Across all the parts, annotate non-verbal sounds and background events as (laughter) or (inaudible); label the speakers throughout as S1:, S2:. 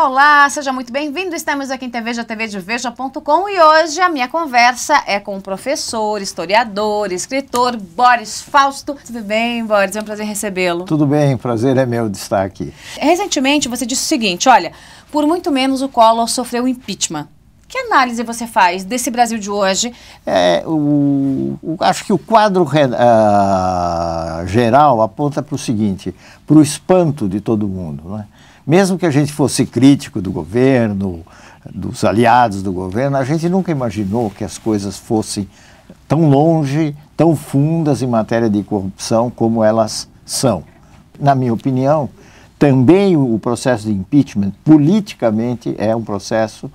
S1: Olá, seja muito bem-vindo. Estamos aqui em de Veja.com e hoje a minha conversa é com o professor, historiador, escritor Boris Fausto. Tudo bem, Boris? É um prazer recebê-lo. Tudo
S2: bem, prazer é meu de estar aqui.
S1: Recentemente você disse o seguinte, olha, por muito menos o Collor sofreu impeachment. Que análise você faz desse Brasil de hoje?
S2: É, o, o, acho que o quadro uh, geral aponta para o seguinte, para o espanto de todo mundo, né? Mesmo que a gente fosse crítico do governo, dos aliados do governo, a gente nunca imaginou que as coisas fossem tão longe, tão fundas em matéria de corrupção como elas são. Na minha opinião, também o processo de impeachment, politicamente, é um processo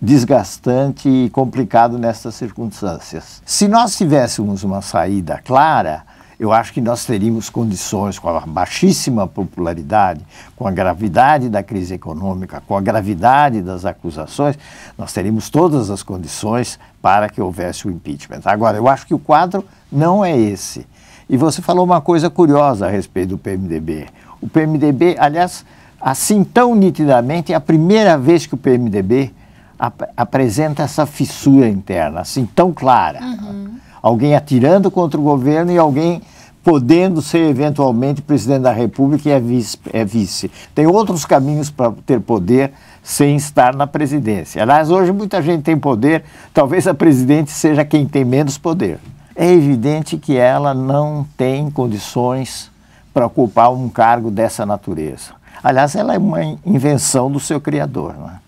S2: desgastante e complicado nessas circunstâncias. Se nós tivéssemos uma saída clara, eu acho que nós teríamos condições, com a baixíssima popularidade, com a gravidade da crise econômica, com a gravidade das acusações, nós teríamos todas as condições para que houvesse o impeachment. Agora, eu acho que o quadro não é esse. E você falou uma coisa curiosa a respeito do PMDB. O PMDB, aliás, assim tão nitidamente, é a primeira vez que o PMDB ap apresenta essa fissura interna, assim tão clara. Uhum alguém atirando contra o governo e alguém podendo ser eventualmente presidente da República e é vice. É vice. Tem outros caminhos para ter poder sem estar na presidência. Aliás, hoje muita gente tem poder, talvez a presidente seja quem tem menos poder. É evidente que ela não tem condições para ocupar um cargo dessa natureza. Aliás, ela é uma invenção do seu criador. Né?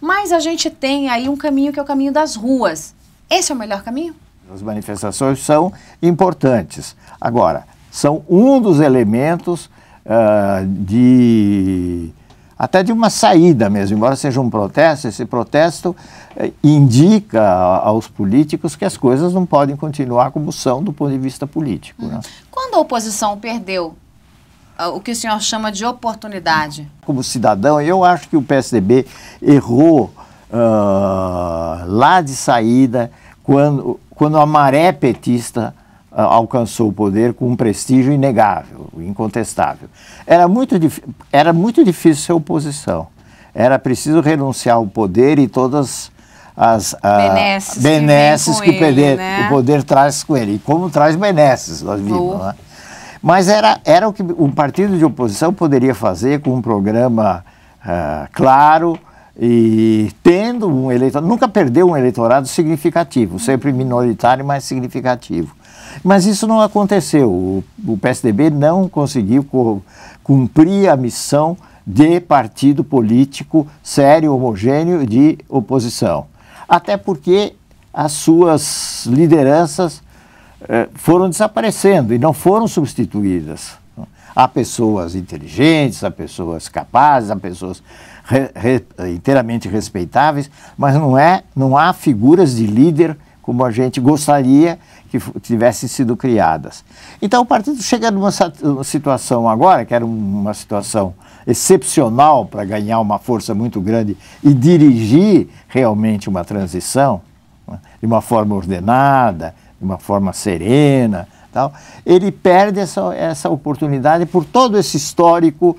S1: Mas a gente tem aí um caminho que é o caminho das ruas. Esse é o melhor caminho?
S2: As manifestações são importantes. Agora, são um dos elementos uh, de até de uma saída mesmo, embora seja um protesto, esse protesto eh, indica aos políticos que as coisas não podem continuar como são do ponto de vista político. Hum. Né?
S1: Quando a oposição perdeu uh, o que o senhor chama de oportunidade?
S2: Como cidadão, eu acho que o PSDB errou uh, lá de saída quando, quando a maré petista ah, alcançou o poder com um prestígio inegável, incontestável. Era muito, era muito difícil ser oposição. Era preciso renunciar ao poder e todas as benesses, ah, benesses que, que, ele, o, poder, né? o poder traz com ele. E como traz benesses, nós vimos. Né? Mas era, era o que um partido de oposição poderia fazer com um programa ah, claro, e tendo um eleitorado, nunca perdeu um eleitorado significativo, sempre minoritário, mas significativo. Mas isso não aconteceu. O, o PSDB não conseguiu co cumprir a missão de partido político sério, homogêneo de oposição. Até porque as suas lideranças eh, foram desaparecendo e não foram substituídas. Há pessoas inteligentes, há pessoas capazes, há pessoas re, re, inteiramente respeitáveis, mas não, é, não há figuras de líder como a gente gostaria que tivessem sido criadas. Então o partido chega numa situação agora, que era uma situação excepcional para ganhar uma força muito grande e dirigir realmente uma transição né, de uma forma ordenada, de uma forma serena, Tal. Ele perde essa, essa oportunidade por todo esse histórico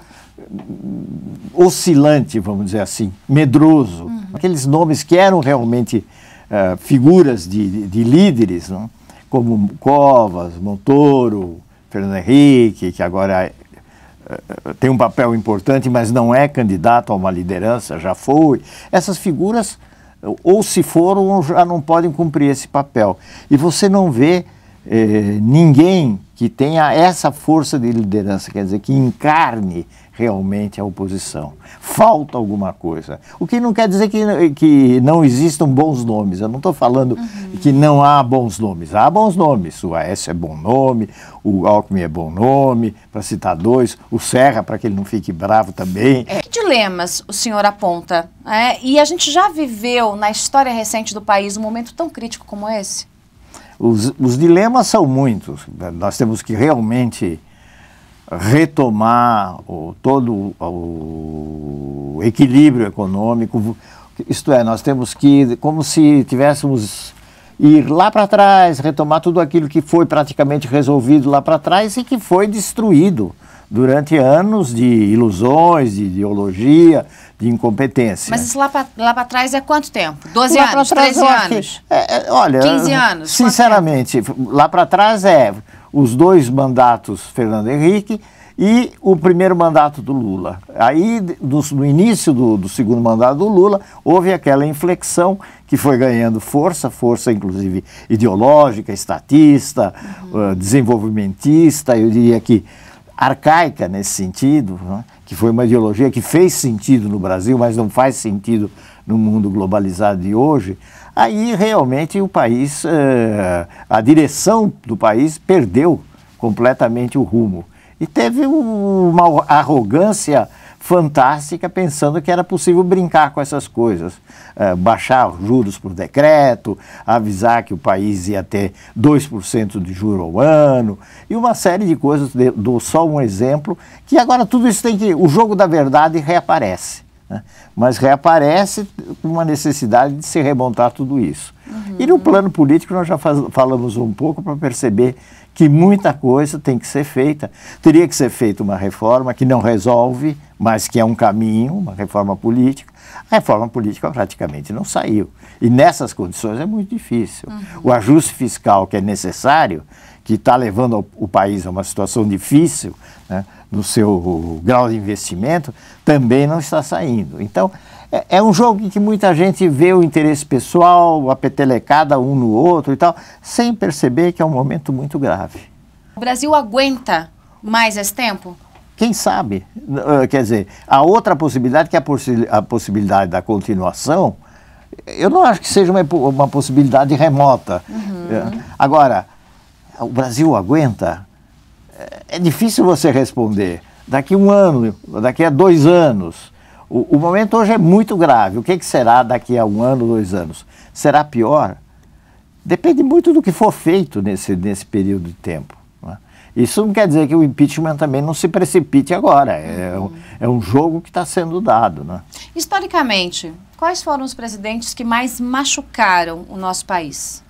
S2: oscilante, vamos dizer assim, medroso. Uhum. Aqueles nomes que eram realmente uh, figuras de, de, de líderes, não? como Covas, Montoro, Fernando Henrique, que agora uh, tem um papel importante, mas não é candidato a uma liderança, já foi. Essas figuras, ou se foram, ou já não podem cumprir esse papel. E você não vê é, ninguém que tenha essa força de liderança, quer dizer, que encarne realmente a oposição. Falta alguma coisa. O que não quer dizer que, que não existam bons nomes. Eu não estou falando uhum. que não há bons nomes. Há bons nomes. O Aécio é bom nome, o Alckmin é bom nome, para citar dois, o Serra, para que ele não fique bravo também. É,
S1: que dilemas o senhor aponta? É, e a gente já viveu na história recente do país um momento tão crítico como esse?
S2: Os, os dilemas são muitos. Nós temos que realmente retomar o, todo o equilíbrio econômico. Isto é, nós temos que, como se tivéssemos ir lá para trás, retomar tudo aquilo que foi praticamente resolvido lá para trás e que foi destruído durante anos de ilusões, de ideologia, de incompetência. Mas
S1: isso lá para trás é quanto tempo? 12 lá anos, trás, 13 anos? É,
S2: é olha, 15 anos? Sinceramente, lá para trás é os dois mandatos Fernando Henrique e o primeiro mandato do Lula. Aí, do, no início do, do, segundo mandato do Lula, houve aquela inflexão que foi ganhando força, força inclusive ideológica, estatista, uhum. uh, desenvolvimentista, eu diria que arcaica nesse sentido, né? que foi uma ideologia que fez sentido no Brasil, mas não faz sentido no mundo globalizado de hoje, aí realmente o país, eh, a direção do país perdeu completamente o rumo. E teve uma arrogância fantástica pensando que era possível brincar com essas coisas, uh, baixar juros por decreto, avisar que o país ia ter 2% de juro ao ano e uma série de coisas, de, dou só um exemplo, que agora tudo isso tem que, o jogo da verdade reaparece, né? mas reaparece com uma necessidade de se remontar tudo isso. Uhum. E no plano político nós já faz, falamos um pouco para perceber que muita coisa tem que ser feita. Teria que ser feita uma reforma que não resolve, mas que é um caminho, uma reforma política. A reforma política praticamente não saiu. E nessas condições é muito difícil. Uhum. O ajuste fiscal que é necessário, que está levando o país a uma situação difícil né, no seu grau de investimento, também não está saindo. Então, é, é, um jogo em que muita gente vê o interesse pessoal, a petelecada um no outro e tal, sem perceber que é um momento muito grave.
S1: O Brasil aguenta mais esse tempo?
S2: Quem sabe? Eh, quer dizer, a outra possibilidade, que é a, possi a possibilidade da continuação, eu não acho que seja uma, uma possibilidade remota. Uhum. É. Agora, o Brasil aguenta? É, é difícil você responder. Daqui um ano, daqui a dois anos. O, o momento hoje é muito grave. O que, que será daqui a um ano, dois anos? Será pior? Depende muito do que for feito nesse, nesse período de tempo. Né? Isso não quer dizer que o impeachment também não se precipite agora. É, uhum. é um jogo que está sendo dado. Né?
S1: Historicamente, quais foram os presidentes que mais machucaram o nosso país?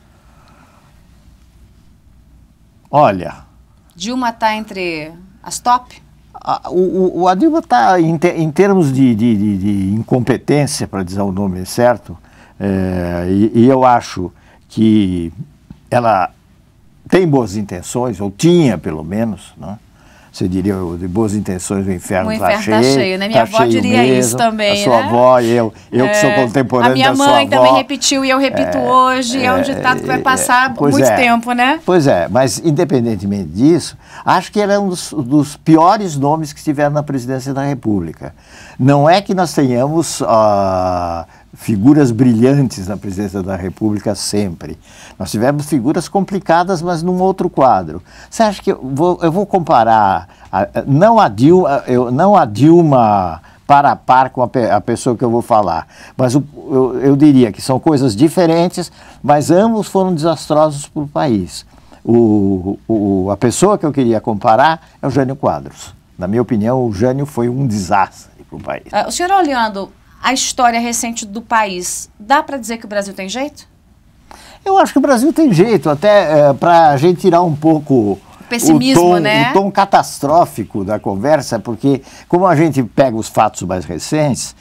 S1: Olha. Dilma está entre as top?
S2: A, o, o está, em, te, em, termos de, de, de, de incompetência, para dizer o nome certo, é, e, e, eu acho que ela tem boas intenções, ou tinha pelo menos, né? você diria, oh, de boas intenções, o inferno está tá cheio. O inferno está cheio, né? Minha tá avó diria mesmo, isso também, A sua né? avó e eu, eu é, que sou é. contemporâneo da sua avó. A minha mãe também
S1: repetiu e eu repito é, hoje, é, tá, é um ditado que vai passar muito é. tempo, né?
S2: Pois é, mas independentemente disso, acho que ele é um dos, dos, piores nomes que tiveram na presidência da República. Não é que nós tenhamos... Uh, figuras brilhantes na presidência da República sempre. Nós tivemos figuras complicadas, mas num outro quadro. Você acha que eu vou, eu vou comparar a, não a Dilma, eu, não a Dilma par a par com a, a pessoa que eu vou falar, mas o, eu, eu, diria que são coisas diferentes, mas ambos foram desastrosos para o país. O, o, a pessoa que eu queria comparar é o Jânio Quadros. Na minha opinião, o Jânio foi um desastre para o país.
S1: É, o senhor olhando a história recente do país, dá para dizer que o Brasil tem jeito?
S2: Eu acho que o Brasil tem jeito, até é, para a gente tirar um pouco pessimismo, o tom, né? O tom catastrófico da conversa, porque como a gente pega os fatos mais recentes,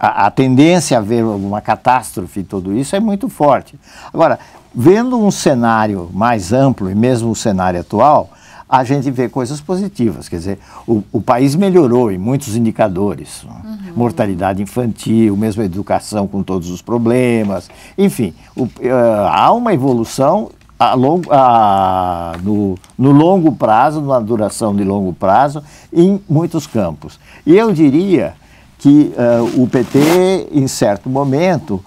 S2: a, a tendência a ver uma catástrofe e tudo isso é muito forte. Agora, vendo um cenário mais amplo e mesmo o cenário atual, a gente vê coisas positivas. Quer dizer, o, o país melhorou em muitos indicadores. Uhum mortalidade infantil, mesmo a educação com todos os problemas. Enfim, o, uh, há uma evolução a longo, a, no, no, longo prazo, na duração de longo prazo, em muitos campos. E eu diria que uh, o PT, em certo momento,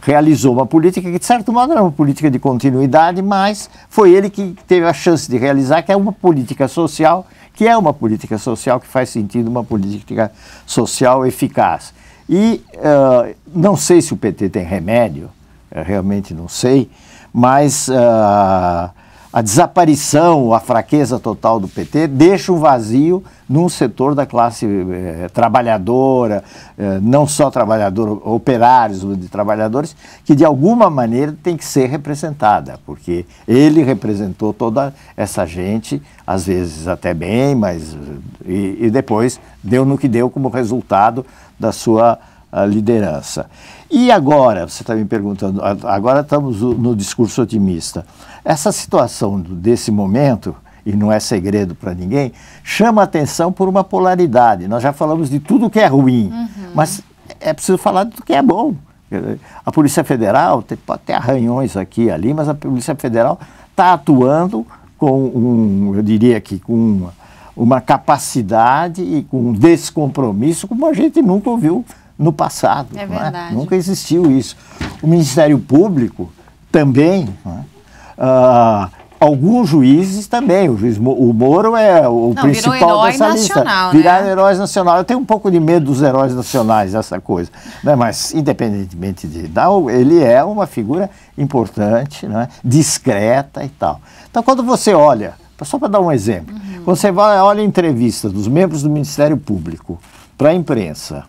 S2: realizou uma política que, de certo modo, era uma política de continuidade, mas foi ele que teve a chance de realizar, que é uma política social, que é uma política social que faz sentido, uma política social eficaz. E uh, não sei se o PT tem remédio, realmente não sei, mas uh, a desaparição, a fraqueza total do PT, deixa um vazio num setor da classe eh, trabalhadora, eh, não só trabalhadora, operários de trabalhadores, que de alguma maneira tem que ser representada, porque ele representou toda essa gente, às vezes até bem, mas eh, e, e depois deu no que deu como resultado da sua a liderança. E agora, você está me perguntando, agora estamos no discurso otimista. Essa situação desse momento, e não é segredo para ninguém, chama atenção por uma polaridade. Nós já falamos de tudo que é ruim, uhum. mas é preciso falar do que é bom. A Polícia Federal, tem, pode ter arranhões aqui e ali, mas a Polícia Federal está atuando com, um, eu diria que com uma, uma capacidade e com um descompromisso como a gente nunca ouviu no passado. É, é? verdade. É? Nunca existiu isso. O Ministério Público também. É? Ah, alguns juízes também. O, juiz, o Moro é o Não, principal virou herói dessa nacional, lista. né? heróis nacional. Eu tenho um pouco de medo dos heróis nacionais, essa coisa. Né? Mas, independentemente de tal, ele é uma figura importante, é? discreta e tal. Então, quando você olha, só para dar um exemplo, uhum. você vai, olha a entrevista dos membros do Ministério Público para a imprensa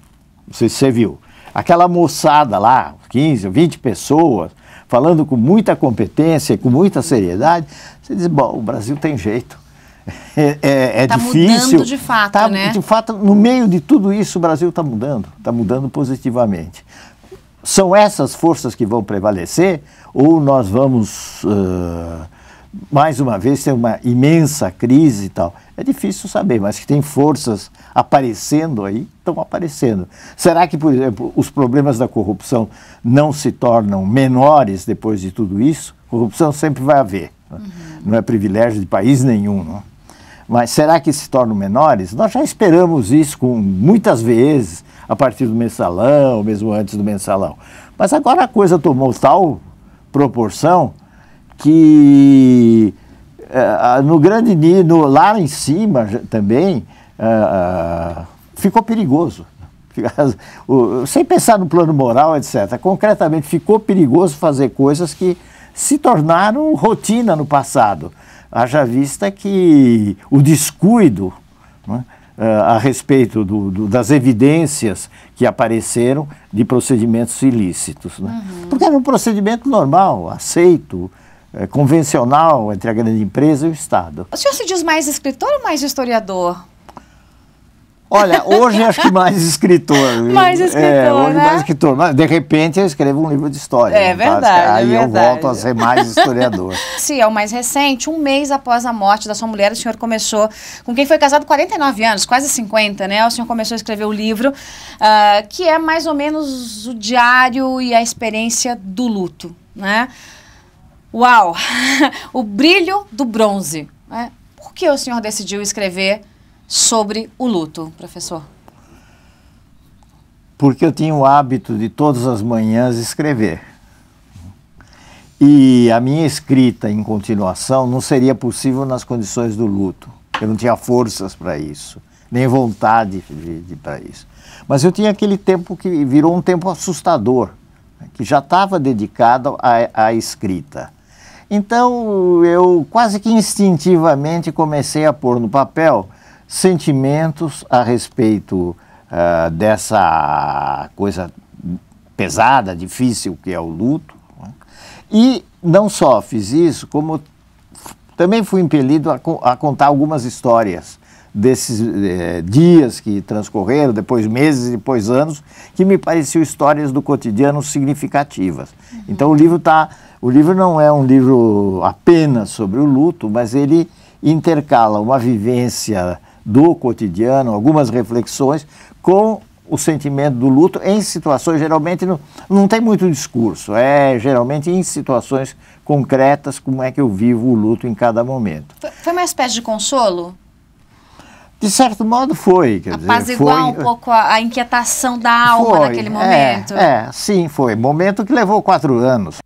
S2: não sei se você viu, aquela moçada lá, 15, 20 pessoas, falando com muita competência, com muita seriedade, você diz, bom, o Brasil tem jeito. (laughs) É, é, é tá difícil. Mudando de
S1: fato, tá, né? De
S2: fato, no meio de tudo isso, o Brasil está mudando, está mudando positivamente. São essas forças que vão prevalecer ou nós vamos uh, mais uma vez tem uma imensa crise e tal. É difícil saber, mas que tem forças aparecendo aí, estão aparecendo. Será que, por exemplo, os problemas da corrupção não se tornam menores depois de tudo isso? Corrupção sempre vai haver, né? uhum. não é privilégio de país nenhum. Não? Né? Mas será que se tornam menores? Nós já esperamos isso com muitas vezes, a partir do mensalão, mesmo antes do mensalão. Mas agora a coisa tomou tal proporção que eh, ah, no grande no, lá em cima também ah, ah, ficou perigoso. (laughs) Sem pensar no plano moral, etc. Concretamente, ficou perigoso fazer coisas que se tornaram rotina no passado. Haja vista que o descuido né, a respeito do, do, das evidências que apareceram de procedimentos ilícitos. Né? Uhum. Porque era um procedimento normal, aceito, é, convencional entre a grande empresa e o Estado.
S1: O senhor se diz mais escritor ou mais historiador?
S2: Olha, hoje acho que mais escritor. (laughs) mais escritor, é, hoje né? mais escritor. Mas, de repente eu escrevo um livro de história. É né? tá? verdade. Tá? Aí é eu volto a ser mais historiador. (laughs)
S1: Sim, é o mais recente, um mês após a morte da sua mulher, o senhor começou, com quem foi casado 49 anos, quase 50, né? O senhor começou a escrever o livro, uh, que é mais ou menos o diário e a experiência do luto, né? Uau! (laughs) o brilho do bronze. Né? Por que o senhor decidiu escrever sobre o luto, professor?
S2: Porque eu tinha o hábito de todas as manhãs escrever. E a minha escrita em continuação não seria possível nas condições do luto. Eu não tinha forças para isso, nem vontade para isso. Mas eu tinha aquele tempo que virou um tempo assustador, né, que já estava dedicado à escrita. Então eu quase que instintivamente comecei a pôr no papel sentimentos a respeito uh, dessa coisa pesada, difícil que é o luto. Né? E não só fiz isso, como também fui impelido a, a contar algumas histórias desses eh, dias que transcorreram, depois meses, depois anos, que me pareciam histórias do cotidiano significativas. Uhum. Então o livro está o livro não é um livro apenas sobre o luto, mas ele intercala uma vivência do cotidiano, algumas reflexões, com o sentimento do luto em situações, geralmente não, não tem muito discurso, é geralmente em situações concretas como é que eu vivo o luto em cada momento.
S1: Foi uma espécie de consolo?
S2: De certo modo foi. Quer Apaziguar dizer, foi, um
S1: pouco a, a inquietação da alma foi, naquele momento. É, é,
S2: sim, foi. Momento que levou quatro anos.